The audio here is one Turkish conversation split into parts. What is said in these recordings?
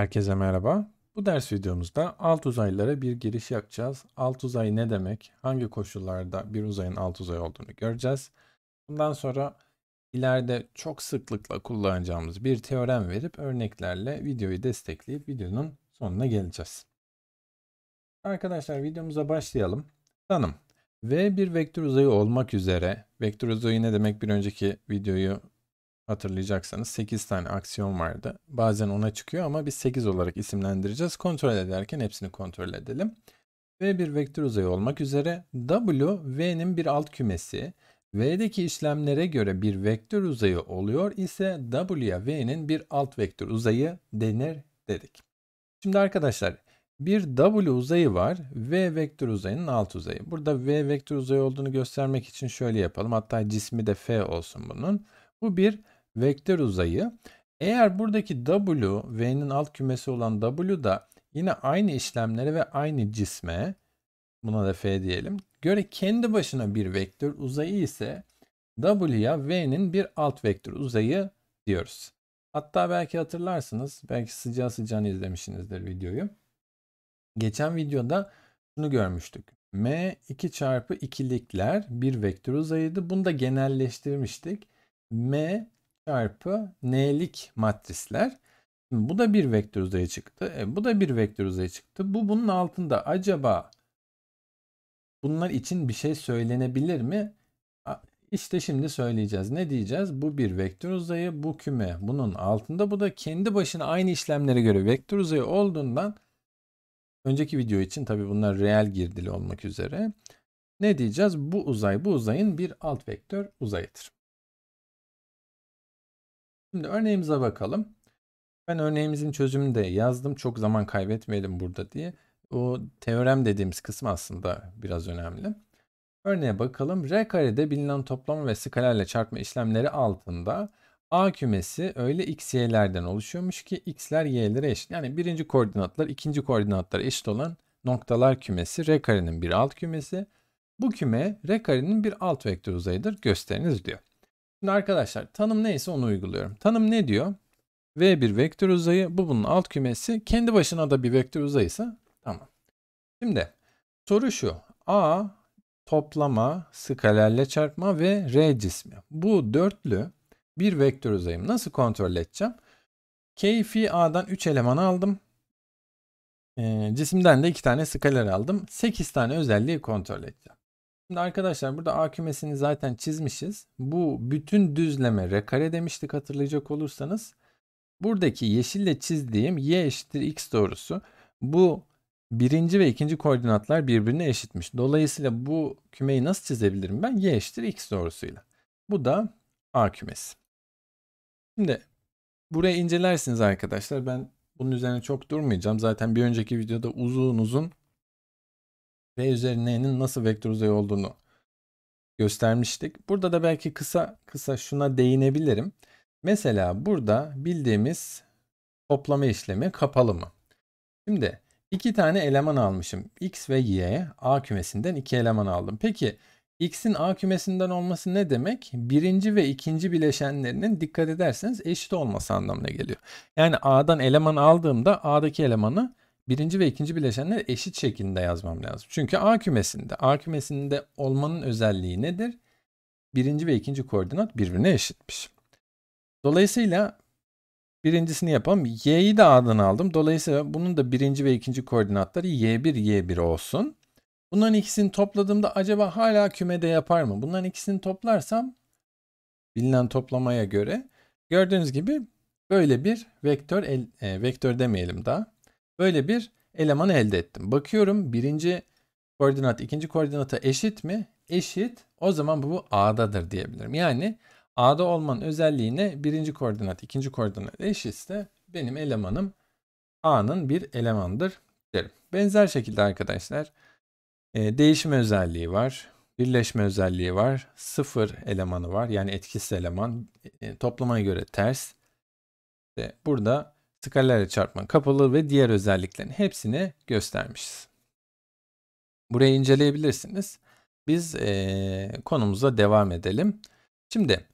Herkese merhaba. Bu ders videomuzda alt uzaylara bir giriş yapacağız. Alt uzay ne demek? Hangi koşullarda bir uzayın alt uzay olduğunu göreceğiz. Bundan sonra ileride çok sıklıkla kullanacağımız bir teorem verip örneklerle videoyu destekleyip videonun sonuna geleceğiz. Arkadaşlar videomuza başlayalım. Tanım. V bir vektör uzayı olmak üzere. Vektör uzayı ne demek bir önceki videoyu Hatırlayacaksanız 8 tane aksiyon vardı. Bazen ona çıkıyor ama biz 8 olarak isimlendireceğiz. Kontrol ederken hepsini kontrol edelim. V bir vektör uzayı olmak üzere W, V'nin bir alt kümesi. V'deki işlemlere göre bir vektör uzayı oluyor ise W'ya V'nin bir alt vektör uzayı denir dedik. Şimdi arkadaşlar bir W uzayı var. V vektör uzayının alt uzayı. Burada V vektör uzayı olduğunu göstermek için şöyle yapalım. Hatta cismi de F olsun bunun. Bu bir vektör uzayı. Eğer buradaki W, V'nin alt kümesi olan W da yine aynı işlemlere ve aynı cisme, buna da F diyelim, göre kendi başına bir vektör uzayı ise W'ya V'nin bir alt vektör uzayı diyoruz. Hatta belki hatırlarsınız, belki sıcağı sıcağını izlemişsinizdir videoyu. Geçen videoda bunu görmüştük. M 2 çarpı ikilikler bir vektör uzayıydı. Bunu da genelleştirmiştik. M çarpı n'lik matrisler. Şimdi bu da bir vektör uzayı çıktı. E, bu da bir vektör uzayı çıktı. Bu bunun altında acaba bunlar için bir şey söylenebilir mi? İşte şimdi söyleyeceğiz. Ne diyeceğiz? Bu bir vektör uzayı, bu küme. Bunun altında bu da kendi başına aynı işlemlere göre vektör uzayı olduğundan önceki video için tabi bunlar reel girdili olmak üzere. Ne diyeceğiz? Bu uzay bu uzayın bir alt vektör uzayıdır. Şimdi örneğimize bakalım. Ben örneğimizin çözümünü de yazdım. Çok zaman kaybetmeyelim burada diye. O teorem dediğimiz kısım aslında biraz önemli. Örneğe bakalım. R karede bilinen toplama ve skalerle çarpma işlemleri altında A kümesi öyle x y'lerden oluşuyormuş ki x'ler y'lere eşit. Yani birinci koordinatlar ikinci koordinatlar eşit olan noktalar kümesi R karenin bir alt kümesi. Bu küme R karenin bir alt vektör uzayıdır gösteriniz diyor. Şimdi arkadaşlar tanım neyse onu uyguluyorum. Tanım ne diyor? V bir vektör uzayı. Bu bunun alt kümesi. Kendi başına da bir vektör uzayısa tamam. Şimdi soru şu. A toplama, skalerle çarpma ve R cismi. Bu dörtlü bir vektör uzayım. Nasıl kontrol edeceğim? Keyfi A'dan 3 eleman aldım. E, cisimden de 2 tane skaler aldım. 8 tane özelliği kontrol edeceğim. Şimdi arkadaşlar burada A kümesini zaten çizmişiz. Bu bütün düzleme R kare demiştik hatırlayacak olursanız. Buradaki yeşille çizdiğim y eşittir x doğrusu. Bu birinci ve ikinci koordinatlar birbirine eşitmiş. Dolayısıyla bu kümeyi nasıl çizebilirim ben? y eşittir x doğrusuyla. Bu da A kümesi. Şimdi buraya incelersiniz arkadaşlar. Ben bunun üzerine çok durmayacağım. Zaten bir önceki videoda uzun uzun V üzerine nasıl vektör uzay olduğunu göstermiştik. Burada da belki kısa kısa şuna değinebilirim. Mesela burada bildiğimiz toplama işlemi kapalı mı? Şimdi iki tane eleman almışım. X ve Y A kümesinden iki eleman aldım. Peki X'in A kümesinden olması ne demek? Birinci ve ikinci bileşenlerinin dikkat ederseniz eşit olması anlamına geliyor. Yani A'dan eleman aldığımda A'daki elemanı birinci ve ikinci bileşenleri eşit şekilde yazmam lazım. Çünkü A kümesinde. A kümesinde olmanın özelliği nedir? Birinci ve ikinci koordinat birbirine eşitmiş. Dolayısıyla birincisini yapalım. Y'yi de A'dan aldım. Dolayısıyla bunun da birinci ve ikinci koordinatları Y1, Y1 olsun. Bunların ikisini topladığımda acaba hala kümede yapar mı? Bunların ikisini toplarsam bilinen toplamaya göre gördüğünüz gibi böyle bir vektör el, e, vektör demeyelim daha Böyle bir elemanı elde ettim. Bakıyorum birinci koordinat ikinci koordinata eşit mi? Eşit. O zaman bu A'dadır diyebilirim. Yani A'da olmanın özelliğine birinci koordinat ikinci koordinat eşitse benim elemanım A'nın bir elemandır derim. Benzer şekilde arkadaşlar e, değişme özelliği var. Birleşme özelliği var. Sıfır elemanı var. Yani etkisiz eleman. E, toplamaya göre ters. İşte burada skalerle çarpma kapalı ve diğer özelliklerin hepsini göstermişiz. Burayı inceleyebilirsiniz. Biz e, konumuza devam edelim. Şimdi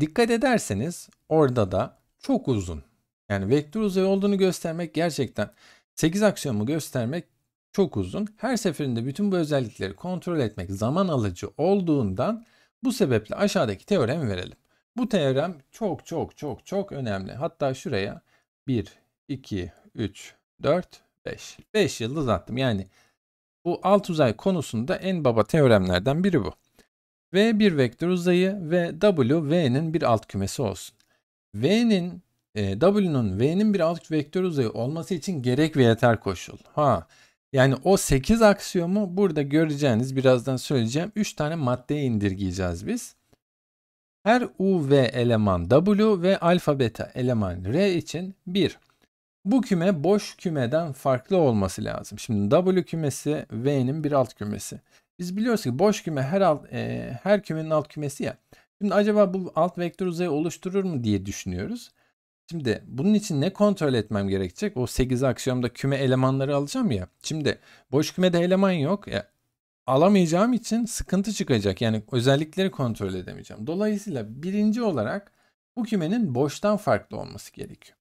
dikkat ederseniz orada da çok uzun. Yani vektör uzayı olduğunu göstermek gerçekten 8 aksiyomu göstermek çok uzun. Her seferinde bütün bu özellikleri kontrol etmek zaman alıcı olduğundan bu sebeple aşağıdaki teoremi verelim. Bu teorem çok çok çok çok önemli. Hatta şuraya 1, 2, 3, 4, 5. 5 yıldız attım. Yani bu alt uzay konusunda en baba teoremlerden biri bu. V bir vektör uzayı ve W V'nin bir alt kümesi olsun. V'nin e, W'nun V'nin bir alt vektör uzayı olması için gerek ve yeter koşul. Ha. Yani o 8 aksiyomu burada göreceğiniz birazdan söyleyeceğim 3 tane maddeye indirgeyeceğiz biz. Her u ve eleman w ve alfa beta eleman r için 1. Bu küme boş kümeden farklı olması lazım. Şimdi w kümesi v'nin bir alt kümesi. Biz biliyoruz ki boş küme her alt, e, her kümenin alt kümesi ya. Şimdi acaba bu alt vektör uzayı oluşturur mu diye düşünüyoruz. Şimdi bunun için ne kontrol etmem gerekecek? O 8 aksiyomda küme elemanları alacağım ya. Şimdi boş kümede eleman yok. Ya, alamayacağım için sıkıntı çıkacak. Yani özellikleri kontrol edemeyeceğim. Dolayısıyla birinci olarak bu kümenin boştan farklı olması gerekiyor.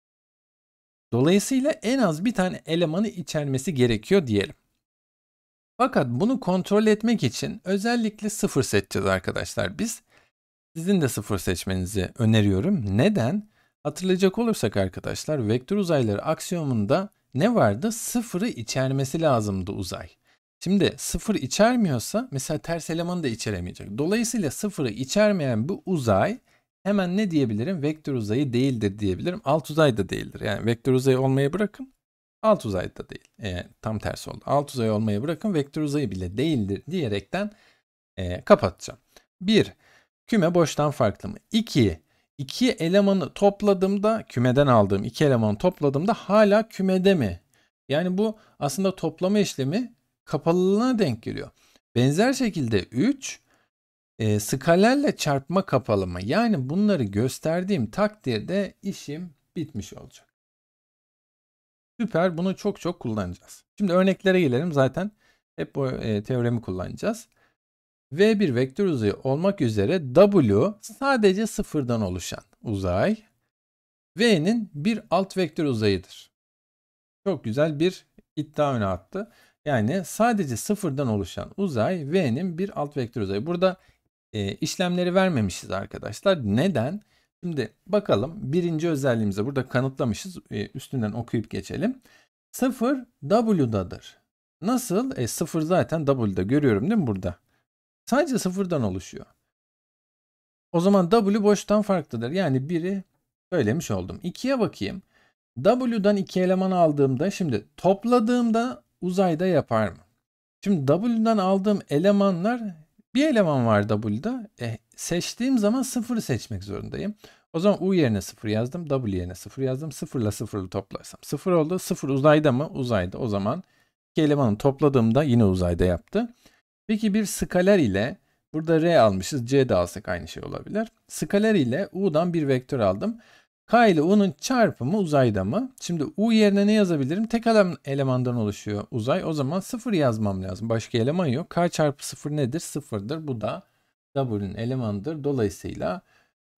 Dolayısıyla en az bir tane elemanı içermesi gerekiyor diyelim. Fakat bunu kontrol etmek için özellikle sıfır seçeceğiz arkadaşlar biz. Sizin de sıfır seçmenizi öneriyorum. Neden? Hatırlayacak olursak arkadaşlar vektör uzayları aksiyomunda ne vardı? Sıfırı içermesi lazımdı uzay. Şimdi sıfır içermiyorsa mesela ters elemanı da içeremeyecek. Dolayısıyla sıfırı içermeyen bu uzay hemen ne diyebilirim? Vektör uzayı değildir diyebilirim. Alt uzay da değildir. Yani vektör uzayı olmayı bırakın. Alt uzay da değil. E, tam tersi oldu. Alt uzay olmayı bırakın. Vektör uzayı bile değildir diyerekten e, kapatacağım. 1. Küme boştan farklı mı? 2. İki elemanı topladığımda kümeden aldığım iki elemanı topladığımda hala kümede mi? Yani bu aslında toplama işlemi kapalılığına denk geliyor. Benzer şekilde 3 e, skalerle çarpma kapalımı yani bunları gösterdiğim takdirde işim bitmiş olacak. Süper bunu çok çok kullanacağız. Şimdi örneklere gelelim zaten hep bu e, teoremi kullanacağız. V bir vektör uzayı olmak üzere W sadece sıfırdan oluşan uzay. V'nin bir alt vektör uzayıdır. Çok güzel bir iddia öne attı. Yani sadece sıfırdan oluşan uzay V'nin bir alt vektör uzayı. Burada e, işlemleri vermemişiz arkadaşlar. Neden? Şimdi bakalım birinci özelliğimize burada kanıtlamışız. E, üstünden okuyup geçelim. Sıfır W'dadır. Nasıl? E, sıfır zaten W'da görüyorum değil mi burada? Sadece sıfırdan oluşuyor. O zaman W boştan farklıdır. Yani biri söylemiş oldum. 2'ye bakayım. W'dan iki eleman aldığımda şimdi topladığımda uzayda yapar mı? Şimdi W'dan aldığım elemanlar bir eleman var W'da. E, seçtiğim zaman sıfırı seçmek zorundayım. O zaman U yerine sıfır yazdım. W yerine sıfır yazdım. Sıfırla sıfırı toplarsam. Sıfır oldu. Sıfır uzayda mı? Uzayda. O zaman iki elemanı topladığımda yine uzayda yaptı. Peki bir skaler ile burada R almışız. C de alsak aynı şey olabilir. Skaler ile U'dan bir vektör aldım. K ile U'nun çarpımı uzayda mı? Şimdi U yerine ne yazabilirim? Tek adam elemandan oluşuyor uzay. O zaman 0 yazmam lazım. Başka eleman yok. K çarpı 0 nedir? 0'dır. Bu da W'nin elemandır. Dolayısıyla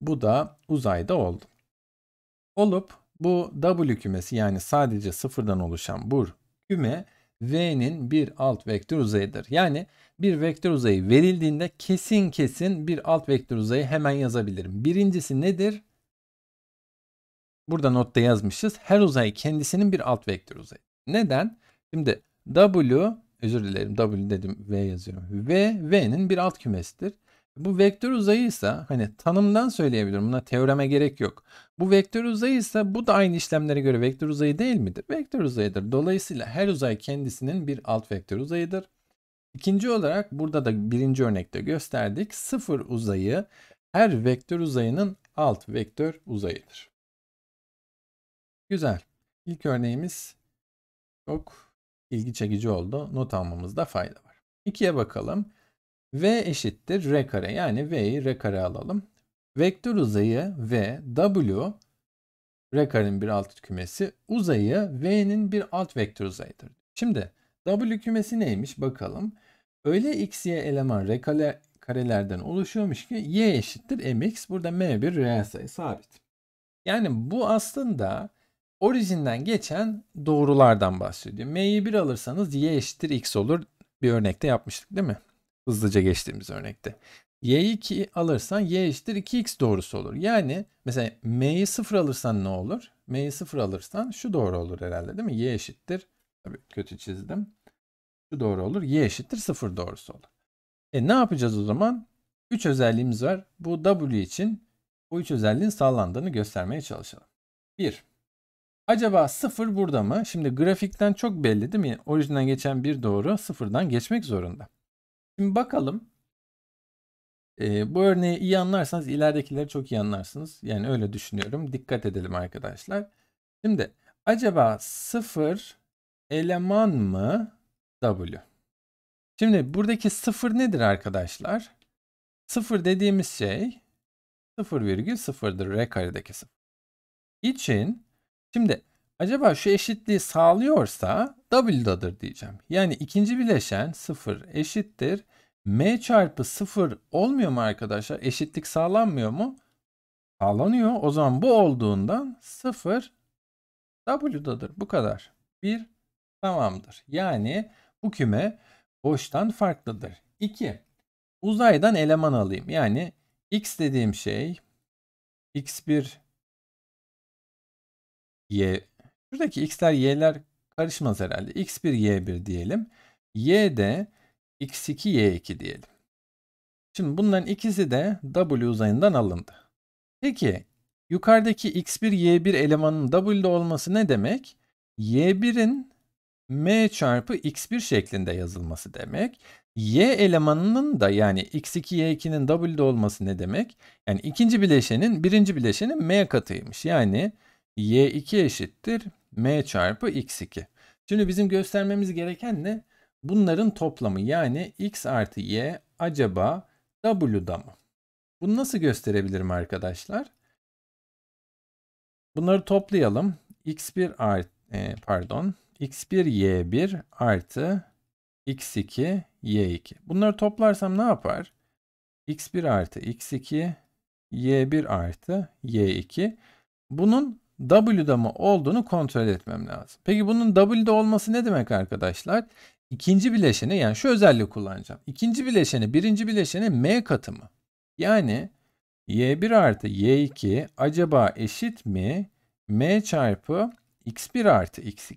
bu da uzayda oldu. Olup bu W kümesi yani sadece sıfırdan oluşan bu küme V'nin bir alt vektör uzayıdır. Yani bir vektör uzayı verildiğinde kesin kesin bir alt vektör uzayı hemen yazabilirim. Birincisi nedir? burada notta yazmışız. Her uzay kendisinin bir alt vektör uzayı. Neden? Şimdi W özür dilerim W dedim V yazıyorum. V V'nin bir alt kümesidir. Bu vektör uzayı ise hani tanımdan söyleyebilirim. Buna teoreme gerek yok. Bu vektör uzayı ise bu da aynı işlemlere göre vektör uzayı değil midir? Vektör uzayıdır. Dolayısıyla her uzay kendisinin bir alt vektör uzayıdır. İkinci olarak burada da birinci örnekte gösterdik. Sıfır uzayı her vektör uzayının alt vektör uzayıdır. Güzel. İlk örneğimiz çok ilgi çekici oldu. Not almamızda fayda var. İkiye bakalım. V eşittir R kare. Yani V'yi R kare alalım. Vektör uzayı V, W R karenin bir alt kümesi. Uzayı V'nin bir alt vektör uzayıdır. Şimdi W kümesi neymiş bakalım. Öyle x, y eleman R kare, karelerden oluşuyormuş ki y eşittir mx. Burada m bir reel sayı sabit. Yani bu aslında orijinden geçen doğrulardan bahsediyor. M'yi 1 alırsanız y eşittir x olur. Bir örnekte yapmıştık değil mi? Hızlıca geçtiğimiz örnekte. Y'yi 2 alırsan y eşittir 2x doğrusu olur. Yani mesela m'yi 0 alırsan ne olur? M'yi 0 alırsan şu doğru olur herhalde değil mi? Y eşittir. Tabii kötü çizdim. Şu doğru olur. Y eşittir 0 doğrusu olur. E ne yapacağız o zaman? 3 özelliğimiz var. Bu W için bu 3 özelliğin sağlandığını göstermeye çalışalım. 1. Acaba sıfır burada mı? Şimdi grafikten çok belli değil mi? Orijinden geçen bir doğru sıfırdan geçmek zorunda. Şimdi bakalım. Ee, bu örneği iyi anlarsanız ileridekileri çok iyi anlarsınız. Yani öyle düşünüyorum. Dikkat edelim arkadaşlar. Şimdi acaba sıfır eleman mı W? Şimdi buradaki sıfır nedir arkadaşlar? Sıfır dediğimiz şey 0,0'dır. R karedeki sıfır. İçin Şimdi acaba şu eşitliği sağlıyorsa W'dadır diyeceğim. Yani ikinci bileşen 0 eşittir. M çarpı 0 olmuyor mu arkadaşlar? Eşitlik sağlanmıyor mu? Sağlanıyor. O zaman bu olduğundan 0 W'dadır. Bu kadar. 1 tamamdır. Yani bu küme boştan farklıdır. 2. Uzaydan eleman alayım. Yani x dediğim şey x1 y. Şuradaki x'ler y'ler karışmaz herhalde. x1 y1 diyelim. y de x2 y2 diyelim. Şimdi bunların ikisi de w uzayından alındı. Peki yukarıdaki x1 y1 elemanın w'de olması ne demek? y1'in m çarpı x1 şeklinde yazılması demek. y elemanının da yani x2 y2'nin w'de olması ne demek? Yani ikinci bileşenin birinci bileşenin m katıymış. Yani y2 eşittir m çarpı x2. Şimdi bizim göstermemiz gereken ne? Bunların toplamı yani x artı y acaba w'da mı? Bunu nasıl gösterebilirim arkadaşlar? Bunları toplayalım. x1 art, e, pardon x1 y1 artı x2 y2. Bunları toplarsam ne yapar? x1 artı x2 y1 artı y2. Bunun W'da mı olduğunu kontrol etmem lazım. Peki bunun W'da olması ne demek arkadaşlar? İkinci bileşeni yani şu özelliği kullanacağım. İkinci bileşeni birinci bileşeni M katımı. Yani Y1 artı Y2 acaba eşit mi? M çarpı X1 artı X2.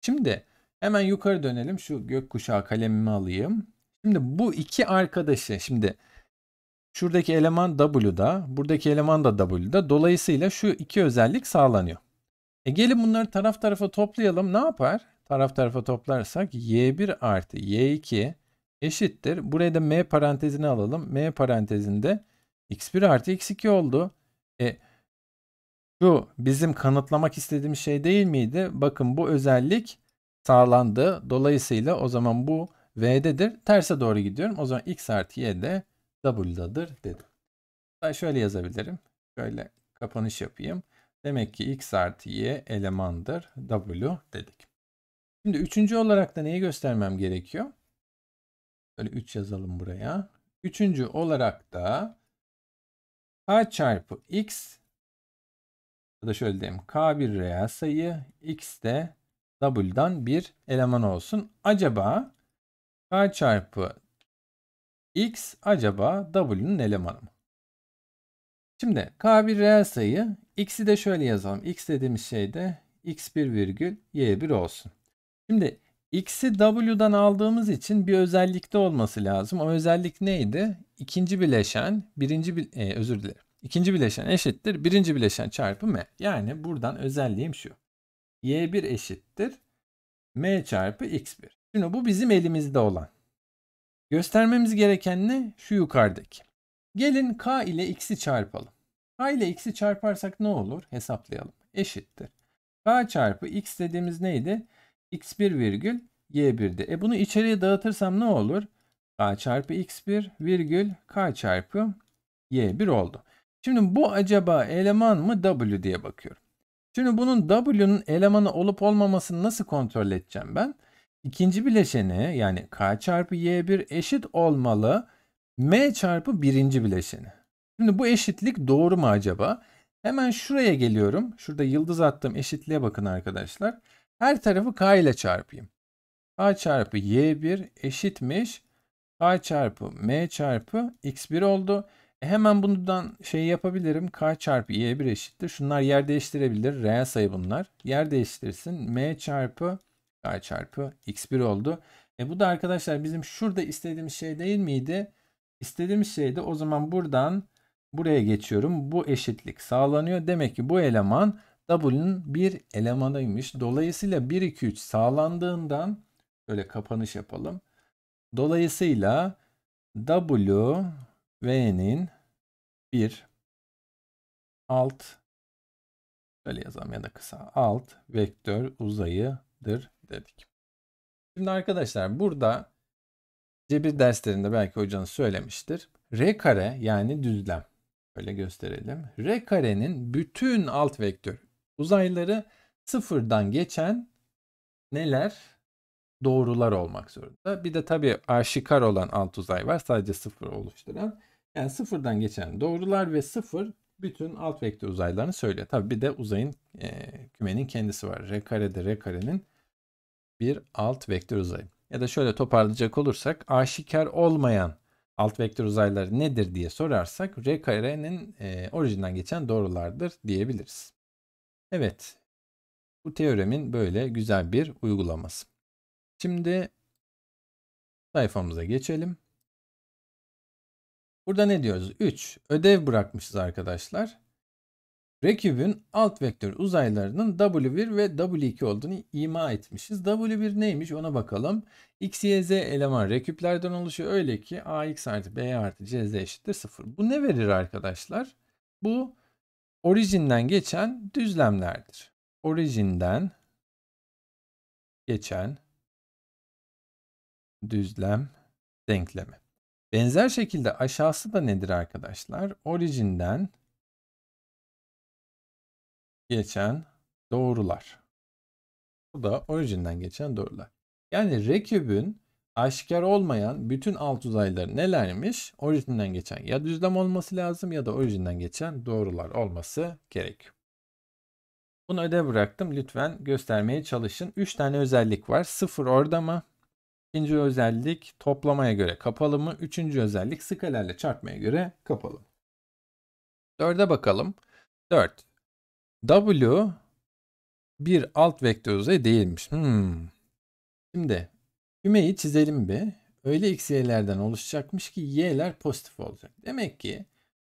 Şimdi hemen yukarı dönelim. Şu gökkuşağı kalemimi alayım. Şimdi bu iki arkadaşı şimdi Şuradaki eleman W'da, buradaki eleman da W'da. Dolayısıyla şu iki özellik sağlanıyor. E gelin bunları taraf tarafa toplayalım. Ne yapar? Taraf tarafa toplarsak Y1 artı Y2 eşittir. Buraya da M parantezini alalım. M parantezinde X1 artı X2 oldu. E, şu bizim kanıtlamak istediğimiz şey değil miydi? Bakın bu özellik sağlandı. Dolayısıyla o zaman bu V'dedir. Terse doğru gidiyorum. O zaman X artı Y'de W'dadır dedim. Ben şöyle yazabilirim. Şöyle kapanış yapayım. Demek ki x artı y elemandır W dedik. Şimdi üçüncü olarak da neyi göstermem gerekiyor? Böyle 3 yazalım buraya. Üçüncü olarak da k çarpı x ya da şöyle diyeyim k bir reel sayı x de w'dan bir eleman olsun. Acaba k çarpı X acaba W'nun elemanı mı? Şimdi K bir reel sayı. X'i de şöyle yazalım. X dediğimiz şey de X1 virgül Y1 olsun. Şimdi X'i W'dan aldığımız için bir özellikte olması lazım. O özellik neydi? İkinci bileşen, birinci bir, e, özür dilerim. İkinci bileşen eşittir. Birinci bileşen çarpı M. Yani buradan özelliğim şu. Y1 eşittir. M çarpı X1. Şimdi bu bizim elimizde olan. Göstermemiz gereken ne? Şu yukarıdaki. Gelin k ile x'i çarpalım. k ile x'i çarparsak ne olur? Hesaplayalım. Eşittir. k çarpı x dediğimiz neydi? x1 virgül y1'di. E bunu içeriye dağıtırsam ne olur? k çarpı x1 virgül k çarpı y1 oldu. Şimdi bu acaba eleman mı w diye bakıyorum. Şimdi bunun w'nun elemanı olup olmamasını nasıl kontrol edeceğim ben? İkinci bileşeni yani k çarpı y1 eşit olmalı m çarpı birinci bileşeni. Şimdi bu eşitlik doğru mu acaba? Hemen şuraya geliyorum. Şurada yıldız attım eşitliğe bakın arkadaşlar. Her tarafı k ile çarpayım. k çarpı y1 eşitmiş. k çarpı m çarpı x1 oldu. E hemen bundan şey yapabilirim. k çarpı y1 eşittir. Şunlar yer değiştirebilir. Reel sayı bunlar. Yer değiştirsin. m çarpı a çarpı x1 oldu. E bu da arkadaşlar bizim şurada istediğimiz şey değil miydi? İstediğimiz şey de o zaman buradan buraya geçiyorum. Bu eşitlik sağlanıyor. Demek ki bu eleman W'nin bir elemanıymış. Dolayısıyla 1, 2, 3 sağlandığından böyle kapanış yapalım. Dolayısıyla W V'nin bir alt böyle yazalım ya da kısa alt vektör uzayıdır dedik. Şimdi arkadaşlar burada cebir derslerinde belki hocanız söylemiştir. R kare yani düzlem. Böyle gösterelim. R karenin bütün alt vektör uzayları sıfırdan geçen neler? Doğrular olmak zorunda. Bir de tabii aşikar olan alt uzay var. Sadece sıfır oluşturan. Yani sıfırdan geçen doğrular ve sıfır bütün alt vektör uzaylarını söylüyor. Tabii bir de uzayın e, kümenin kendisi var. R karede R karenin bir alt vektör uzayı. Ya da şöyle toparlayacak olursak aşikar olmayan alt vektör uzayları nedir diye sorarsak R karenin e, orijinden geçen doğrulardır diyebiliriz. Evet bu teoremin böyle güzel bir uygulaması. Şimdi sayfamıza geçelim. Burada ne diyoruz? 3. Ödev bırakmışız arkadaşlar. Rekübün alt vektör uzaylarının W1 ve W2 olduğunu ima etmişiz. W1 neymiş ona bakalım. X, Y, Z eleman reküplerden oluşuyor. Öyle ki AX artı B artı CZ eşittir 0. Bu ne verir arkadaşlar? Bu orijinden geçen düzlemlerdir. Orijinden geçen düzlem denklemi. Benzer şekilde aşağısı da nedir arkadaşlar? Orijinden geçen doğrular. Bu da orijinden geçen doğrular. Yani rekübün aşikar olmayan bütün alt uzayları nelermiş? Orijinden geçen ya düzlem olması lazım ya da orijinden geçen doğrular olması gerek. Bunu ödev bıraktım. Lütfen göstermeye çalışın. 3 tane özellik var. 0 orada mı? İkinci özellik toplamaya göre kapalı mı? Üçüncü özellik skalerle çarpmaya göre kapalı. Dörde bakalım. 4. W bir alt vektörüze değilmiş. Hmm. Şimdi kümeyi çizelim bir. Öyle x y'lerden oluşacakmış ki y'ler pozitif olacak. Demek ki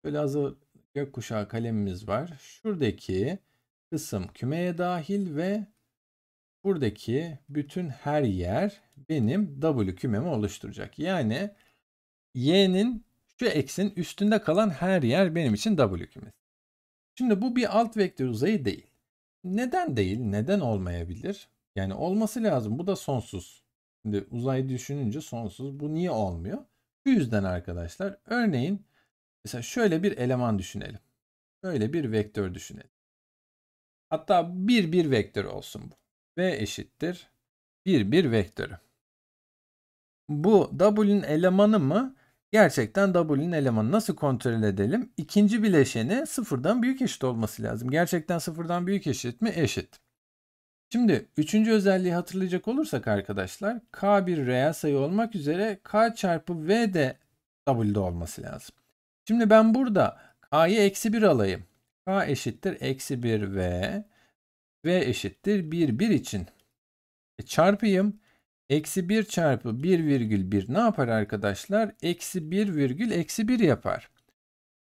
böyle hazır gökkuşağı kalemimiz var. Şuradaki kısım kümeye dahil ve buradaki bütün her yer benim W kümemi oluşturacak. Yani y'nin şu eksin üstünde kalan her yer benim için W kümesi. Şimdi bu bir alt vektör uzayı değil. Neden değil? Neden olmayabilir? Yani olması lazım. Bu da sonsuz. Şimdi uzayı düşününce sonsuz. Bu niye olmuyor? Bu yüzden arkadaşlar örneğin mesela şöyle bir eleman düşünelim. Böyle bir vektör düşünelim. Hatta bir bir vektör olsun bu. V eşittir bir bir vektörü. Bu W'nin elemanı mı? Gerçekten W'nin elemanı nasıl kontrol edelim? İkinci bileşeni sıfırdan büyük eşit olması lazım. Gerçekten sıfırdan büyük eşit mi? Eşit. Şimdi üçüncü özelliği hatırlayacak olursak arkadaşlar K bir reel sayı olmak üzere K çarpı V de W'de olması lazım. Şimdi ben burada K'yı eksi 1 alayım. K eşittir eksi 1 V. V eşittir 1 1 için. E çarpayım. Eksi 1 çarpı 1,1 ne yapar arkadaşlar? Eksi 1 virgül eksi 1 yapar.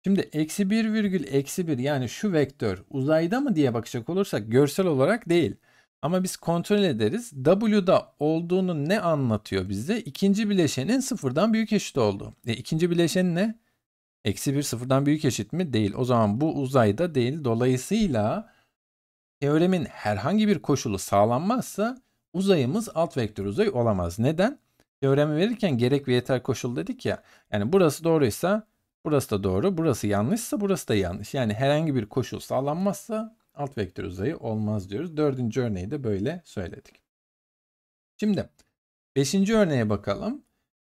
Şimdi eksi 1 virgül eksi 1 yani şu vektör uzayda mı diye bakacak olursak görsel olarak değil. Ama biz kontrol ederiz. W'da olduğunu ne anlatıyor bize? İkinci bileşenin sıfırdan büyük eşit oldu. E, ikinci bileşen ne? Eksi 1 sıfırdan büyük eşit mi? Değil. O zaman bu uzayda değil. Dolayısıyla teoremin herhangi bir koşulu sağlanmazsa uzayımız alt vektör uzay olamaz. Neden? Teoremi verirken gerek ve yeter koşul dedik ya. Yani burası doğruysa burası da doğru, burası yanlışsa burası da yanlış. Yani herhangi bir koşul sağlanmazsa alt vektör uzayı olmaz diyoruz. Dördüncü örneği de böyle söyledik. Şimdi beşinci örneğe bakalım.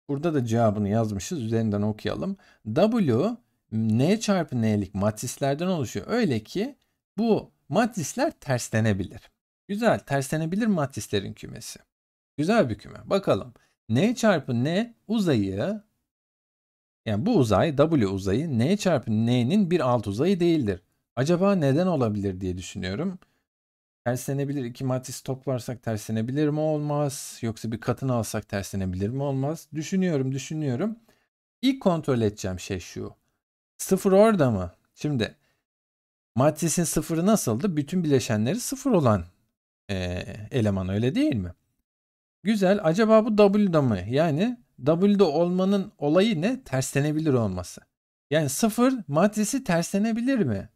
Burada da cevabını yazmışız. Üzerinden okuyalım. W n çarpı n'lik matrislerden oluşuyor. Öyle ki bu matrisler terslenebilir. Güzel. Terslenebilir matrislerin kümesi. Güzel bir küme. Bakalım. N çarpı N uzayı yani bu uzay W uzayı N çarpı N'nin bir alt uzayı değildir. Acaba neden olabilir diye düşünüyorum. Terslenebilir. iki matris toplarsak terslenebilir mi? Olmaz. Yoksa bir katını alsak terslenebilir mi? Olmaz. Düşünüyorum, düşünüyorum. İlk kontrol edeceğim şey şu. Sıfır orada mı? Şimdi matrisin sıfırı nasıldı? Bütün bileşenleri sıfır olan e, eleman öyle değil mi? Güzel. Acaba bu W'da mı? Yani W'da olmanın olayı ne? Terslenebilir olması. Yani sıfır matrisi terslenebilir mi?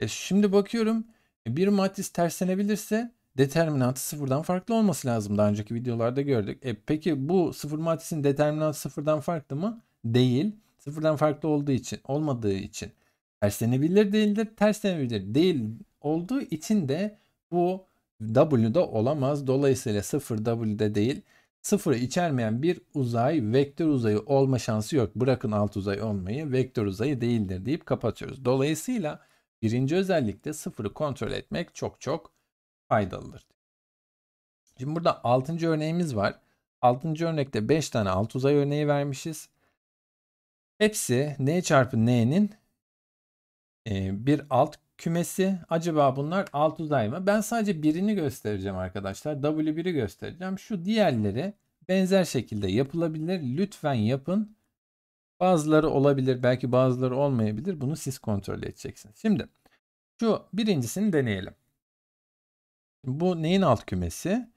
E şimdi bakıyorum bir matris terslenebilirse determinantı sıfırdan farklı olması lazım. Daha önceki videolarda gördük. E peki bu sıfır matrisin determinantı sıfırdan farklı mı? Değil. Sıfırdan farklı olduğu için, olmadığı için terslenebilir değildir, terslenebilir değil olduğu için de bu W'da olamaz. Dolayısıyla 0 W'de değil. Sıfırı içermeyen bir uzay vektör uzayı olma şansı yok. Bırakın alt uzay olmayı vektör uzayı değildir deyip kapatıyoruz. Dolayısıyla birinci özellikle sıfırı kontrol etmek çok çok faydalıdır. Şimdi burada altıncı örneğimiz var. Altıncı örnekte 5 tane alt uzay örneği vermişiz. Hepsi n çarpı n'nin e, bir alt kümesi acaba bunlar alt uzay mı? Ben sadece birini göstereceğim arkadaşlar. W1'i göstereceğim. Şu diğerleri benzer şekilde yapılabilir. Lütfen yapın. Bazıları olabilir, belki bazıları olmayabilir. Bunu siz kontrol edeceksiniz. Şimdi şu birincisini deneyelim. Bu neyin alt kümesi?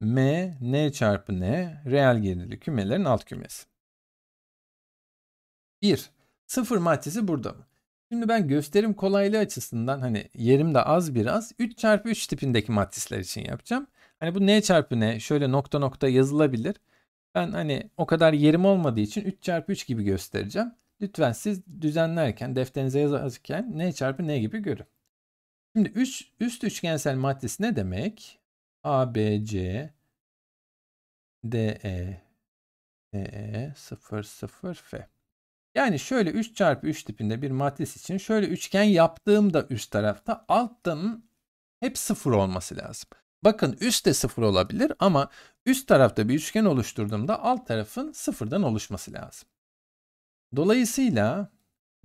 M, N çarpı N, reel gerili kümelerin alt kümesi. 1. Sıfır maddesi burada mı? Şimdi ben gösterim kolaylığı açısından hani yerim de az biraz 3 çarpı 3 tipindeki matrisler için yapacağım. Hani bu n çarpı n şöyle nokta nokta yazılabilir. Ben hani o kadar yerim olmadığı için 3 çarpı 3 gibi göstereceğim. Lütfen siz düzenlerken defterinize yazarken n çarpı n gibi görün. Şimdi üst, üst üçgensel matris ne demek? A, B, C, D, E, E, 0, 0, F. Yani şöyle 3 çarpı 3 tipinde bir matris için şöyle üçgen yaptığımda üst tarafta alttanın hep sıfır olması lazım. Bakın üst de sıfır olabilir ama üst tarafta bir üçgen oluşturduğumda alt tarafın sıfırdan oluşması lazım. Dolayısıyla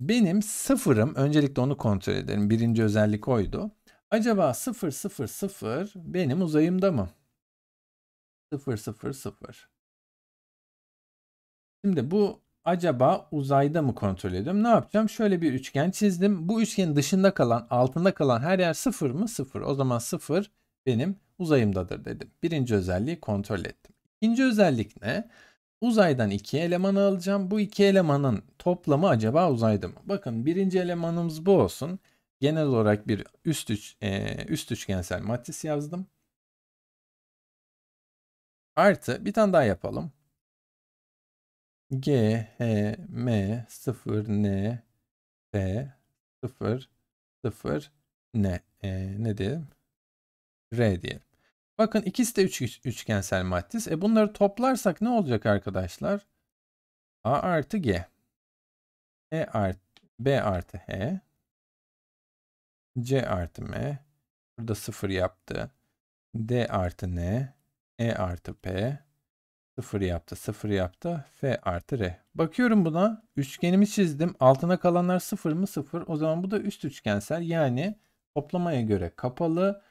benim sıfırım, öncelikle onu kontrol edelim. Birinci özellik oydu. Acaba 0 0 0 benim uzayımda mı? 0 0 0. Şimdi bu acaba uzayda mı kontrol ediyorum? Ne yapacağım? Şöyle bir üçgen çizdim. Bu üçgenin dışında kalan, altında kalan her yer sıfır mı? Sıfır. O zaman sıfır benim uzayımdadır dedim. Birinci özelliği kontrol ettim. İkinci özellik ne? Uzaydan iki eleman alacağım. Bu iki elemanın toplamı acaba uzayda mı? Bakın birinci elemanımız bu olsun. Genel olarak bir üst, üç, e, üst üçgensel matris yazdım. Artı bir tane daha yapalım. G, H, M, 0, N, P, 0, 0, N. E, ne diyelim? R diyelim. Bakın ikisi de üç, üçgensel matris. E bunları toplarsak ne olacak arkadaşlar? A artı G. E artı, B artı H. C artı M. Burada sıfır yaptı. D artı N. E artı P. 0 yaptı 0 yaptı f artı r. Bakıyorum buna üçgenimi çizdim altına kalanlar 0 mı 0 o zaman bu da üst üçgensel yani toplamaya göre kapalı.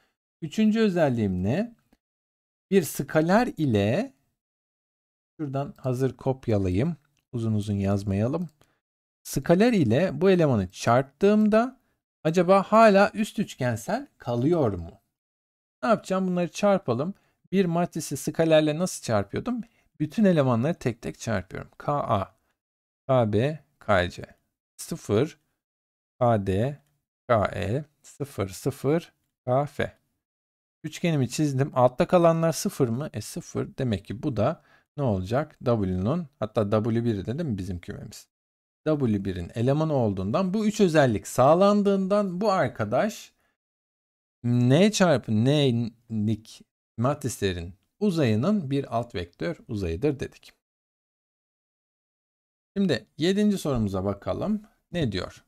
Üçüncü özelliğim ne? Bir skaler ile şuradan hazır kopyalayayım uzun uzun yazmayalım. Skaler ile bu elemanı çarptığımda acaba hala üst üçgensel kalıyor mu? Ne yapacağım bunları çarpalım bir matrisi skalerle nasıl çarpıyordum? Bütün elemanları tek tek çarpıyorum. KA, KB, KC. 0, KD, KE, 0, 0, KF. Üçgenimi çizdim. Altta kalanlar 0 mı? E 0. Demek ki bu da ne olacak? W'nun hatta W1 dedim bizim kümemiz? W1'in elemanı olduğundan bu üç özellik sağlandığından bu arkadaş N çarpı N'lik matrislerin uzayının bir alt vektör uzayıdır dedik. Şimdi 7. sorumuza bakalım. Ne diyor?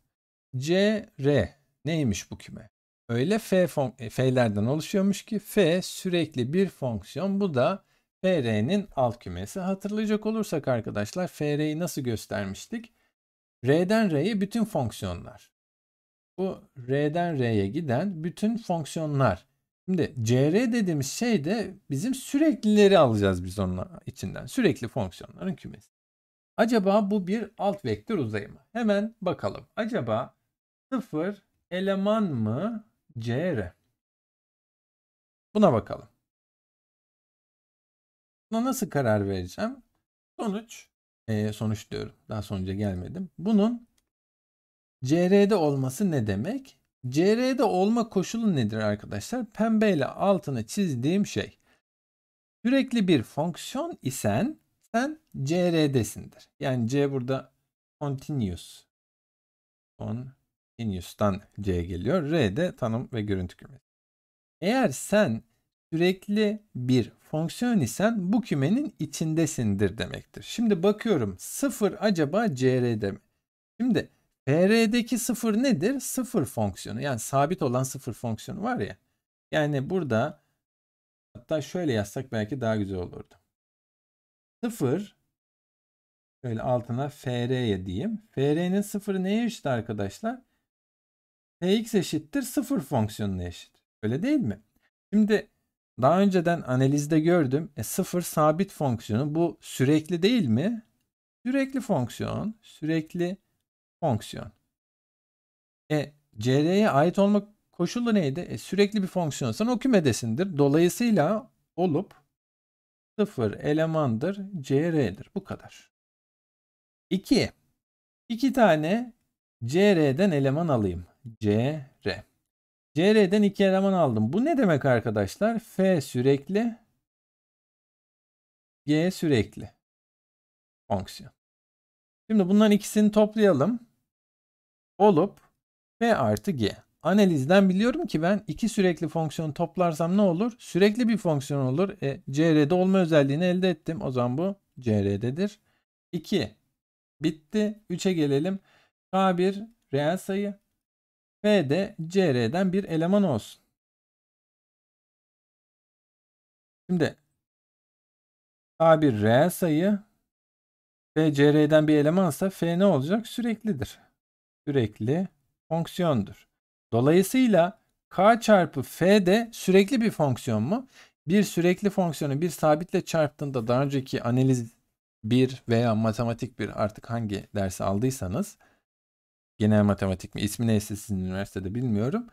C, R neymiş bu küme? Öyle f e, f'lerden oluşuyormuş ki f sürekli bir fonksiyon. Bu da fr'nin alt kümesi. Hatırlayacak olursak arkadaşlar fr'yi nasıl göstermiştik? R'den R'ye bütün fonksiyonlar. Bu R'den R'ye giden bütün fonksiyonlar Şimdi CR dediğimiz şey de bizim süreklileri alacağız biz onun içinden. Sürekli fonksiyonların kümesi. Acaba bu bir alt vektör uzayı mı? Hemen bakalım. Acaba sıfır eleman mı CR? Buna bakalım. Buna nasıl karar vereceğim? Sonuç, e, sonuç diyorum. Daha sonuca gelmedim. Bunun CR'de olması ne demek? CR'de olma koşulu nedir arkadaşlar? Pembe ile altını çizdiğim şey. Sürekli bir fonksiyon isen sen CR'desindir. Yani C burada continuous. Continuous'tan C geliyor. R de tanım ve görüntü kümesi. Eğer sen sürekli bir fonksiyon isen bu kümenin içindesindir demektir. Şimdi bakıyorum sıfır acaba CR'de mi? Şimdi PR'deki sıfır nedir? Sıfır fonksiyonu. Yani sabit olan sıfır fonksiyonu var ya. Yani burada hatta şöyle yazsak belki daha güzel olurdu. Sıfır şöyle altına FR'ye diyeyim. FR'nin sıfırı neye eşit arkadaşlar? Fx eşittir sıfır fonksiyonuna eşit. Öyle değil mi? Şimdi daha önceden analizde gördüm. E, sıfır sabit fonksiyonu. Bu sürekli değil mi? Sürekli fonksiyon. Sürekli fonksiyon. E CR'ye ait olmak koşulu neydi? E, sürekli bir fonksiyonsan o kümedesindir. Dolayısıyla olup sıfır elemandır CR'dir. Bu kadar. 2. 2 tane CR'den eleman alayım. CR. CR'den iki eleman aldım. Bu ne demek arkadaşlar? F sürekli G sürekli fonksiyon. Şimdi bunların ikisini toplayalım olup p artı g. Analizden biliyorum ki ben iki sürekli fonksiyon toplarsam ne olur? Sürekli bir fonksiyon olur. E, cr'de olma özelliğini elde ettim. O zaman bu cr'dedir. 2 bitti. 3'e gelelim. k1 reel sayı. f de cr'den bir eleman olsun. Şimdi k 1 reel sayı ve CR'den bir elemansa F ne olacak? Süreklidir sürekli fonksiyondur. Dolayısıyla k çarpı f de sürekli bir fonksiyon mu? Bir sürekli fonksiyonu bir sabitle çarptığında daha önceki analiz 1 veya matematik 1 artık hangi dersi aldıysanız genel matematik mi ismi neyse sizin üniversitede bilmiyorum.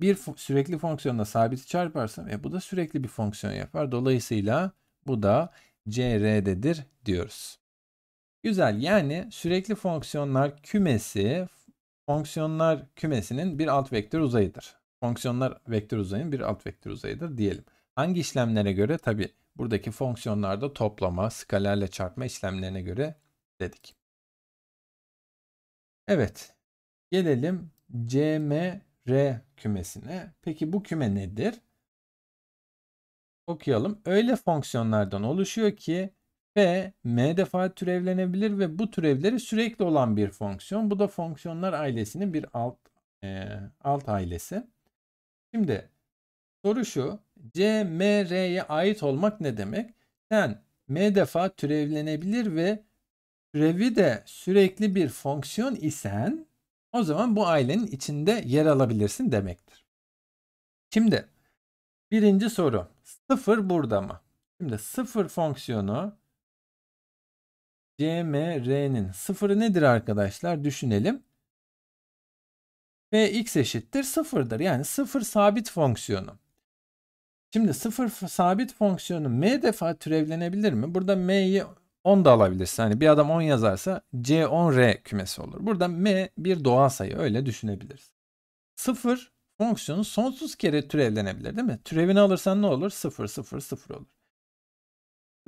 Bir sürekli fonksiyonla sabiti çarparsam e, bu da sürekli bir fonksiyon yapar. Dolayısıyla bu da cr'dedir diyoruz. Güzel yani sürekli fonksiyonlar kümesi fonksiyonlar kümesinin bir alt vektör uzayıdır. Fonksiyonlar vektör uzayın bir alt vektör uzayıdır diyelim. Hangi işlemlere göre? Tabi buradaki fonksiyonlarda toplama, skalerle çarpma işlemlerine göre dedik. Evet. Gelelim CMR kümesine. Peki bu küme nedir? Okuyalım. Öyle fonksiyonlardan oluşuyor ki ve m defa türevlenebilir ve bu türevleri sürekli olan bir fonksiyon. Bu da fonksiyonlar ailesinin bir alt e, alt ailesi. Şimdi soru şu. C, M, R'ye ait olmak ne demek? Sen M defa türevlenebilir ve türevi de sürekli bir fonksiyon isen o zaman bu ailenin içinde yer alabilirsin demektir. Şimdi birinci soru. Sıfır burada mı? Şimdi sıfır fonksiyonu CMR'nin sıfırı nedir arkadaşlar? Düşünelim. Ve x eşittir sıfırdır. Yani sıfır sabit fonksiyonu. Şimdi sıfır sabit fonksiyonu m defa türevlenebilir mi? Burada m'yi 10 da alabilirsin. Hani bir adam 10 yazarsa C10R kümesi olur. Burada M bir doğal sayı öyle düşünebiliriz. Sıfır fonksiyonu sonsuz kere türevlenebilir değil mi? Türevini alırsan ne olur? Sıfır sıfır sıfır olur.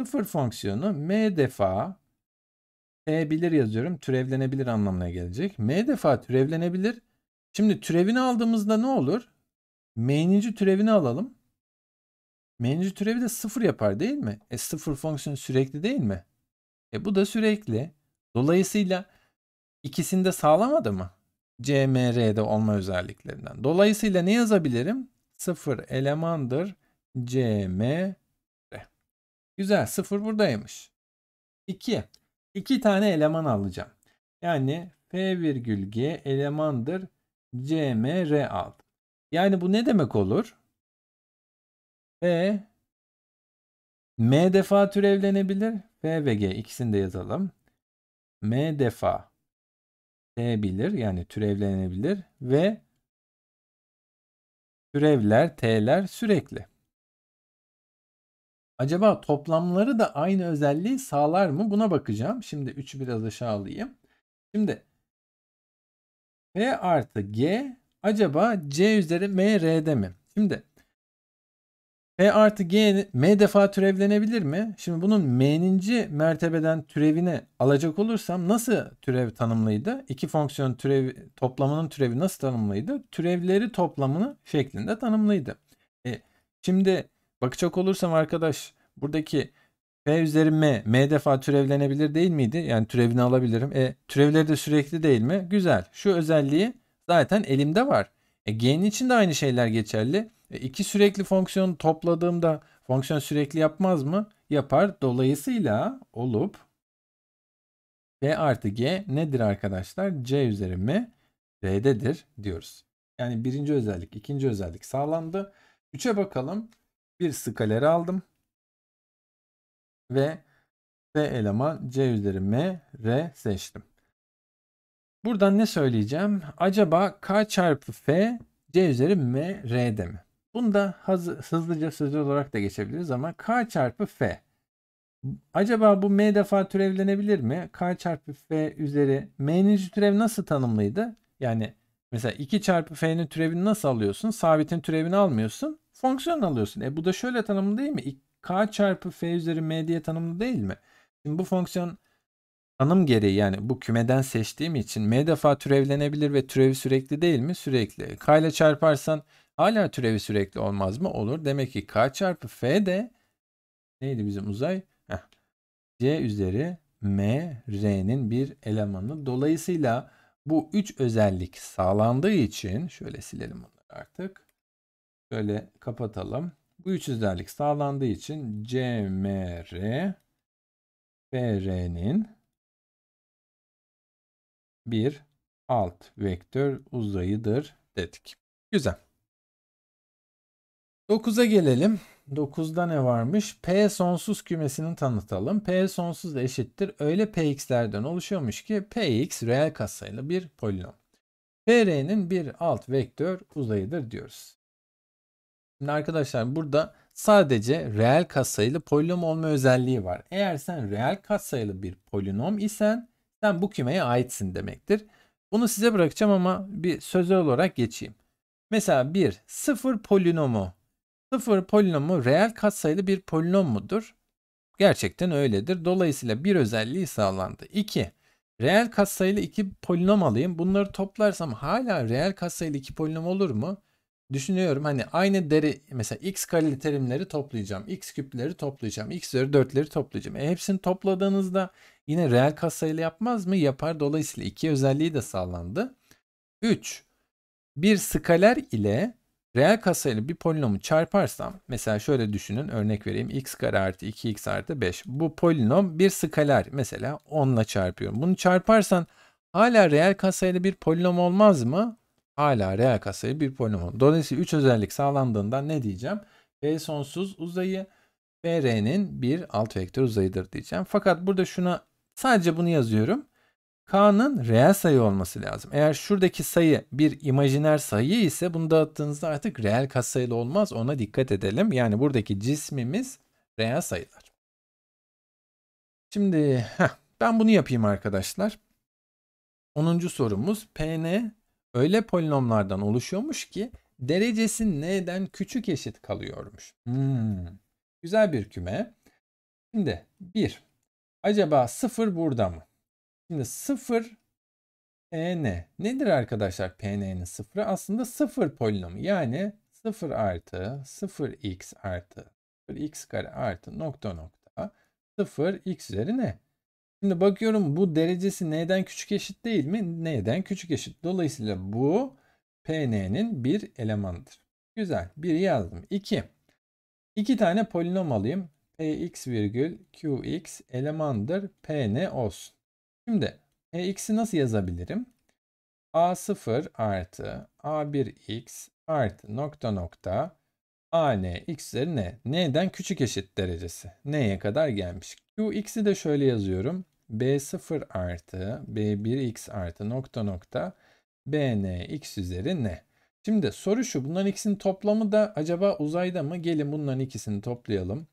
Sıfır fonksiyonu M defa ebilir yazıyorum. Türevlenebilir anlamına gelecek. M defa türevlenebilir. Şimdi türevini aldığımızda ne olur? M'ninci türevini alalım. M'ninci türevi de sıfır yapar değil mi? E sıfır fonksiyonu sürekli değil mi? E bu da sürekli. Dolayısıyla ikisinde sağlamadı mı? CMR'de olma özelliklerinden. Dolayısıyla ne yazabilirim? Sıfır elemandır CMR. Güzel sıfır buradaymış. 2 iki tane eleman alacağım. Yani F virgül G elemandır CMR aldım. Yani bu ne demek olur? F M defa türevlenebilir. F ve G ikisini de yazalım. M defa t bilir. yani türevlenebilir ve türevler T'ler sürekli. Acaba toplamları da aynı özelliği sağlar mı? Buna bakacağım. Şimdi 3'ü biraz aşağı alayım. Şimdi P artı G acaba C üzeri M R'de mi? Şimdi P artı G M defa türevlenebilir mi? Şimdi bunun M'ninci mertebeden türevini alacak olursam nasıl türev tanımlıydı? İki fonksiyon türevi, toplamının türevi nasıl tanımlıydı? Türevleri toplamını şeklinde tanımlıydı. E, şimdi Bakacak olursam arkadaş buradaki F üzeri M. M defa türevlenebilir değil miydi? Yani türevini alabilirim. E, türevleri de sürekli değil mi? Güzel. Şu özelliği zaten elimde var. E, G'nin için de aynı şeyler geçerli. E, iki sürekli fonksiyonu topladığımda fonksiyon sürekli yapmaz mı? Yapar. Dolayısıyla olup F artı G nedir arkadaşlar? C üzeri M R'dedir diyoruz. Yani birinci özellik, ikinci özellik sağlandı. Üçe bakalım bir skaleri aldım. Ve S eleman C üzeri M, R seçtim. Buradan ne söyleyeceğim? Acaba K çarpı F C üzeri M, R'de mi? Bunu da hızlıca sözlü olarak da geçebiliriz ama K çarpı F. Acaba bu M defa türevlenebilir mi? K çarpı F üzeri M'nin türevi nasıl tanımlıydı? Yani mesela 2 çarpı F'nin türevini nasıl alıyorsun? Sabitin türevini almıyorsun fonksiyon alıyorsun. E bu da şöyle tanımlı değil mi? K çarpı F üzeri M diye tanımlı değil mi? Şimdi bu fonksiyon tanım gereği yani bu kümeden seçtiğim için M defa türevlenebilir ve türevi sürekli değil mi? Sürekli. K ile çarparsan hala türevi sürekli olmaz mı? Olur. Demek ki K çarpı F de neydi bizim uzay? Heh. C üzeri M, R'nin bir elemanı. Dolayısıyla bu üç özellik sağlandığı için şöyle silelim bunları artık. Şöyle kapatalım. Bu üç özellik sağlandığı için CMR FR'nin bir alt vektör uzayıdır dedik. Güzel. 9'a gelelim. 9'da ne varmış? P sonsuz kümesini tanıtalım. P sonsuz eşittir. Öyle Px'lerden oluşuyormuş ki Px reel katsayılı bir polinom. Pr'nin bir alt vektör uzayıdır diyoruz. Şimdi arkadaşlar burada sadece reel katsayılı polinom olma özelliği var. Eğer sen reel katsayılı bir polinom isen sen bu kümeye aitsin demektir. Bunu size bırakacağım ama bir sözel olarak geçeyim. Mesela bir sıfır polinomu. Sıfır polinomu reel katsayılı bir polinom mudur? Gerçekten öyledir. Dolayısıyla bir özelliği sağlandı. 2. Reel katsayılı iki polinom alayım. Bunları toplarsam hala reel katsayılı iki polinom olur mu? düşünüyorum hani aynı deri mesela x kareli terimleri toplayacağım. x küpleri toplayacağım. x üzeri 4'leri toplayacağım. E hepsini topladığınızda yine reel katsayılı yapmaz mı? Yapar. Dolayısıyla iki özelliği de sağlandı. 3. Bir skaler ile reel kasayla bir polinomu çarparsam mesela şöyle düşünün örnek vereyim x kare artı 2x artı 5 bu polinom bir skaler mesela 10 ile çarpıyorum bunu çarparsan hala reel kasayla bir polinom olmaz mı? hala reel kasayı bir polinom. Dolayısıyla 3 özellik sağlandığında ne diyeceğim? B sonsuz uzayı BR'nin bir alt vektör uzayıdır diyeceğim. Fakat burada şuna sadece bunu yazıyorum. K'nın reel sayı olması lazım. Eğer şuradaki sayı bir imajiner sayı ise bunu dağıttığınızda artık reel katsayılı olmaz. Ona dikkat edelim. Yani buradaki cismimiz reel sayılar. Şimdi heh, ben bunu yapayım arkadaşlar. 10. sorumuz PN öyle polinomlardan oluşuyormuş ki derecesi n'den küçük eşit kalıyormuş. Hmm. Güzel bir küme. Şimdi 1. Acaba 0 burada mı? Şimdi 0 PN nedir arkadaşlar PN'nin sıfırı? Aslında sıfır polinomu yani 0 artı 0x artı 0x kare artı nokta nokta 0 x üzeri ne? Şimdi bakıyorum bu derecesi neden küçük eşit değil mi? Neden küçük eşit. Dolayısıyla bu PN'nin bir elemanıdır. Güzel. bir yazdım. 2. 2 tane polinom alayım. Px virgül Qx elemandır. Pn olsun. Şimdi Px'i nasıl yazabilirim? A0 artı A1x artı nokta nokta a n x üzeri n. n'den küçük eşit derecesi. n'ye kadar gelmiş. qx'i de şöyle yazıyorum b0 artı b1x artı nokta nokta bn x üzeri ne? Şimdi soru şu bunların ikisinin toplamı da acaba uzayda mı? Gelin bunların ikisini toplayalım.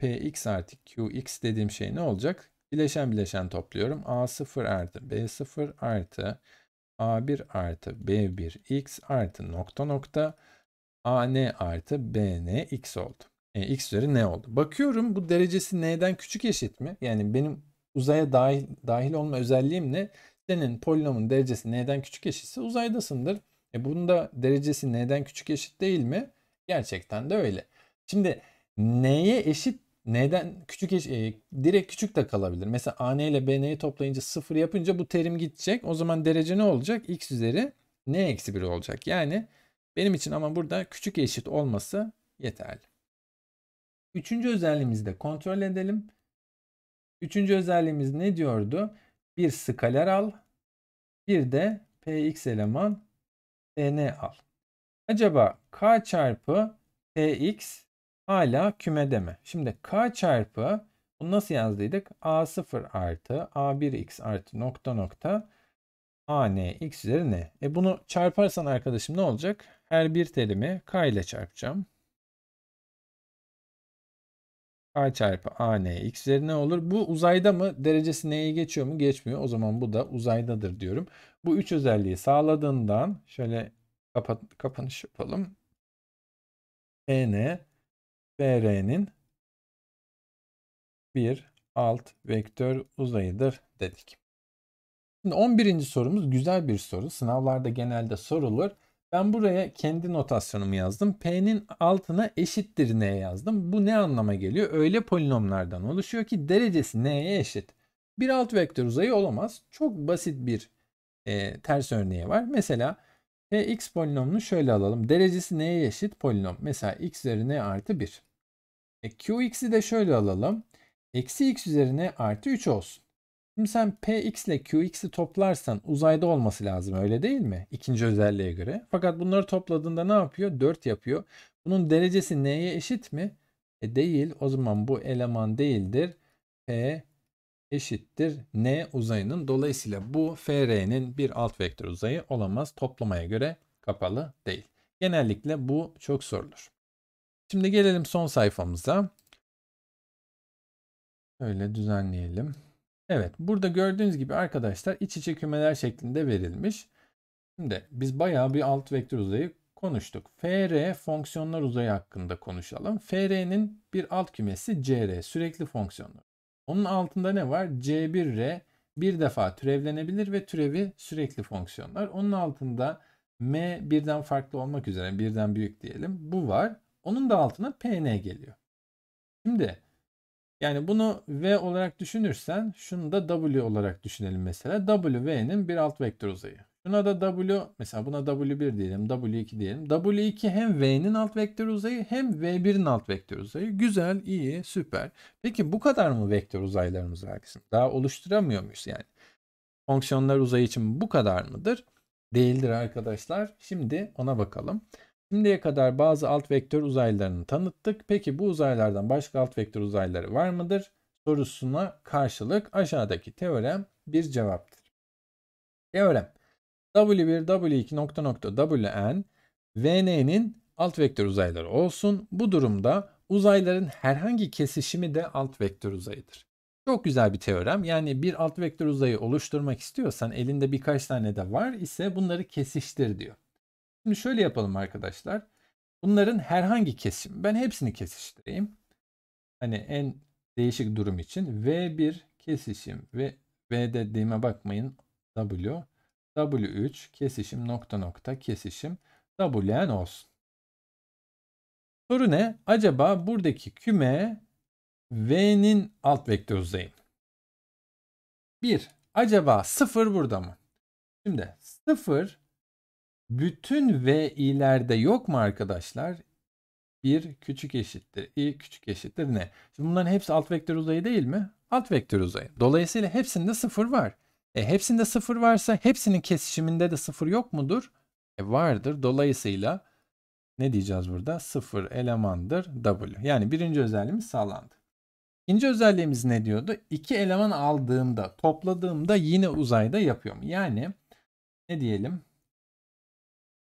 px artı qx dediğim şey ne olacak? Bileşen bileşen topluyorum. a0 artı b0 artı a1 artı b1x artı nokta nokta an artı bn x oldu. E, x üzeri ne oldu. Bakıyorum bu derecesi n'den küçük eşit mi? Yani benim uzaya dahil, dahil olma ne? senin polinomun derecesi neden küçük eşitse uzaydasındır. E bunun da derecesi neden küçük eşit değil mi? Gerçekten de öyle. Şimdi neye eşit neden küçük eş e, direkt küçük de kalabilir. Mesela an ile bn'yi toplayınca sıfır yapınca bu terim gidecek. O zaman derece ne olacak? x üzeri n eksi 1 olacak. Yani benim için ama burada küçük eşit olması yeterli. Üçüncü özelliğimizi de kontrol edelim. Üçüncü özelliğimiz ne diyordu? Bir skaler al. Bir de px eleman dn al. Acaba k çarpı px hala kümede mi? Şimdi k çarpı bunu nasıl yazdıydık? a0 artı a1x artı nokta nokta a n x üzeri n. E bunu çarparsan arkadaşım ne olacak? Her bir terimi k ile çarpacağım. A çarpı A n x üzerine olur. Bu uzayda mı? Derecesi neye geçiyor mu? Geçmiyor. O zaman bu da uzaydadır diyorum. Bu üç özelliği sağladığından şöyle kapat, kapanış yapalım. En br'nin bir alt vektör uzayıdır dedik. Şimdi 11. sorumuz güzel bir soru. Sınavlarda genelde sorulur. Ben buraya kendi notasyonumu yazdım. P'nin altına eşittir n yazdım. Bu ne anlama geliyor? Öyle polinomlardan oluşuyor ki derecesi n'ye eşit. Bir alt vektör uzayı olamaz. Çok basit bir e, ters örneği var. Mesela e, x polinomunu şöyle alalım. Derecesi n'ye eşit polinom. Mesela x üzeri n artı 1. E, qx'i de şöyle alalım. Eksi x üzeri n artı 3 olsun. Şimdi sen Px ile Qx'i toplarsan uzayda olması lazım öyle değil mi? İkinci özelliğe göre. Fakat bunları topladığında ne yapıyor? 4 yapıyor. Bunun derecesi neye eşit mi? E değil. O zaman bu eleman değildir. P eşittir N uzayının. Dolayısıyla bu FR'nin bir alt vektör uzayı olamaz. Toplamaya göre kapalı değil. Genellikle bu çok sorulur. Şimdi gelelim son sayfamıza. Öyle düzenleyelim. Evet burada gördüğünüz gibi arkadaşlar iç içe kümeler şeklinde verilmiş. Şimdi biz bayağı bir alt vektör uzayı konuştuk. FR fonksiyonlar uzayı hakkında konuşalım. FR'nin bir alt kümesi CR sürekli fonksiyonlar. Onun altında ne var? C1R bir defa türevlenebilir ve türevi sürekli fonksiyonlar. Onun altında M birden farklı olmak üzere birden büyük diyelim. Bu var. Onun da altına PN geliyor. Şimdi yani bunu V olarak düşünürsen şunu da W olarak düşünelim mesela. W V'nin bir alt vektör uzayı. Buna da W mesela buna W1 diyelim, W2 diyelim. W2 hem V'nin alt vektör uzayı hem V1'in alt vektör uzayı. Güzel, iyi, süper. Peki bu kadar mı vektör uzaylarımız var vergisini? Daha oluşturamıyor muyuz yani? Fonksiyonlar uzayı için bu kadar mıdır? Değildir arkadaşlar. Şimdi ona bakalım. Şimdiye kadar bazı alt vektör uzaylılarını tanıttık. Peki bu uzaylardan başka alt vektör uzayları var mıdır? Sorusuna karşılık aşağıdaki teorem bir cevaptır. Teorem W1, W2, nokta nokta Wn, Vn'nin alt vektör uzayları olsun. Bu durumda uzayların herhangi kesişimi de alt vektör uzayıdır. Çok güzel bir teorem. Yani bir alt vektör uzayı oluşturmak istiyorsan elinde birkaç tane de var ise bunları kesiştir diyor. Şimdi şöyle yapalım arkadaşlar. Bunların herhangi kesim. Ben hepsini kesiştireyim. Hani en değişik durum için V1 kesişim ve V dediğime bakmayın W W3 kesişim nokta nokta kesişim WN olsun. Soru ne? Acaba buradaki küme V'nin alt vektör uzayı. 1. Acaba 0 burada mı? Şimdi 0 bütün v'lerde yok mu arkadaşlar? 1 küçük eşittir i küçük eşittir ne? Şimdi bunların hepsi alt vektör uzayı değil mi? Alt vektör uzayı. Dolayısıyla hepsinde 0 var. E hepsinde 0 varsa hepsinin kesişiminde de 0 yok mudur? E vardır. Dolayısıyla ne diyeceğiz burada? 0 elemandır W. Yani birinci özelliğimiz sağlandı. İkinci özelliğimiz ne diyordu? İki eleman aldığımda, topladığımda yine uzayda yapıyorum. Yani ne diyelim?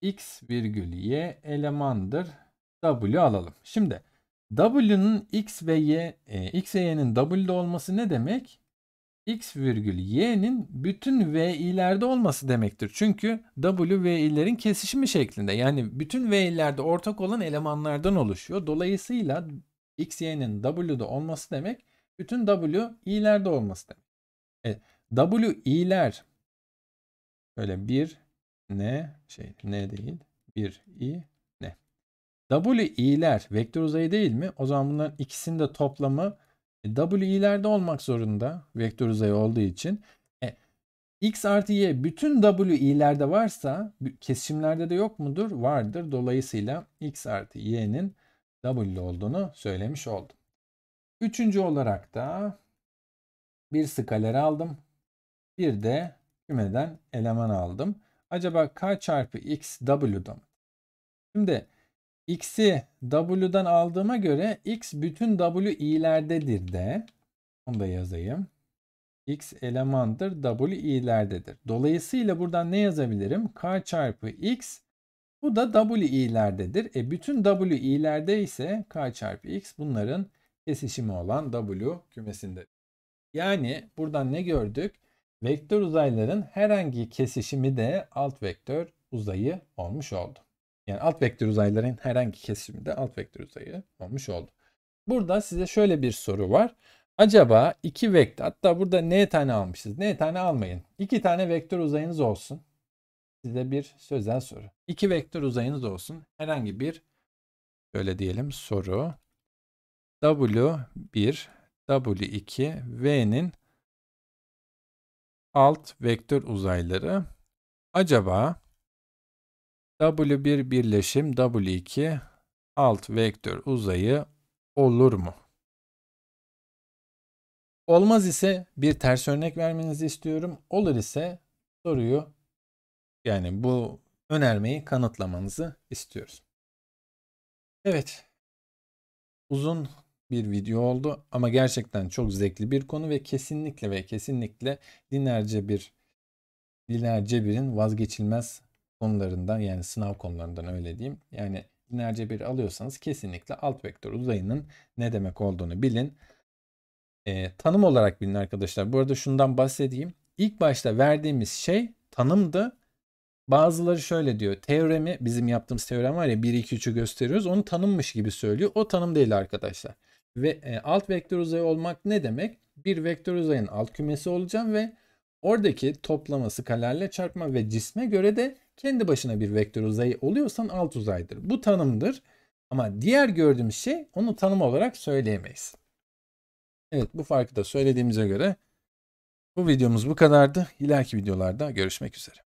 x virgül y elemandır. W alalım. Şimdi W'nun x ve y, e, x ve y'nin W'de olması ne demek? x virgül y'nin bütün v'lerde olması demektir. Çünkü w v'lerin kesişimi şeklinde. Yani bütün v'lerde ortak olan elemanlardan oluşuyor. Dolayısıyla x y'nin w'de olması demek bütün w i'lerde olması demek. E, w i'ler böyle 1 ne şey Ne değil. 1 i ne? W i'ler vektör uzayı değil mi? O zaman bunların ikisinin de toplamı e, W i'lerde olmak zorunda vektör uzayı olduğu için. E, x artı y bütün W i'lerde varsa kesişimlerde de yok mudur? Vardır. Dolayısıyla x artı y'nin W'li olduğunu söylemiş oldum. Üçüncü olarak da bir skaler aldım. Bir de kümeden eleman aldım. Acaba k çarpı x w'da mı? Şimdi x'i w'dan aldığıma göre x bütün w i'lerdedir de. Onu da yazayım. x elemandır w i'lerdedir. Dolayısıyla buradan ne yazabilirim? k çarpı x bu da w i'lerdedir. E bütün w i'lerde ise k çarpı x bunların kesişimi olan w kümesinde. Yani buradan ne gördük? Vektör uzayların herhangi kesişimi de alt vektör uzayı olmuş oldu. Yani alt vektör uzayların herhangi kesişimi de alt vektör uzayı olmuş oldu. Burada size şöyle bir soru var. Acaba iki vektör hatta burada ne tane almışız? ne tane almayın. İki tane vektör uzayınız olsun. Size bir sözel soru. İki vektör uzayınız olsun. Herhangi bir şöyle diyelim soru W1 W2 V'nin alt vektör uzayları acaba W1 birleşim W2 alt vektör uzayı olur mu? Olmaz ise bir ters örnek vermenizi istiyorum. Olur ise soruyu yani bu önermeyi kanıtlamanızı istiyoruz. Evet. Uzun bir video oldu ama gerçekten çok zevkli bir konu ve kesinlikle ve kesinlikle lineer bir lineer birin vazgeçilmez konularından yani sınav konularından öyle diyeyim. Yani lineer bir alıyorsanız kesinlikle alt vektör uzayının ne demek olduğunu bilin. E, tanım olarak bilin arkadaşlar. Bu arada şundan bahsedeyim. İlk başta verdiğimiz şey tanımdı. Bazıları şöyle diyor. Teoremi bizim yaptığımız teorem var ya 1 2 3'ü gösteriyoruz. Onu tanımmış gibi söylüyor. O tanım değil arkadaşlar. Ve e, alt vektör uzay olmak ne demek? Bir vektör uzayın alt kümesi olacağım ve oradaki toplaması kalerle çarpma ve cisme göre de kendi başına bir vektör uzayı oluyorsan alt uzaydır. Bu tanımdır. Ama diğer gördüğümüz şey onu tanım olarak söyleyemeyiz. Evet bu farkı da söylediğimize göre bu videomuz bu kadardı. İleriki videolarda görüşmek üzere.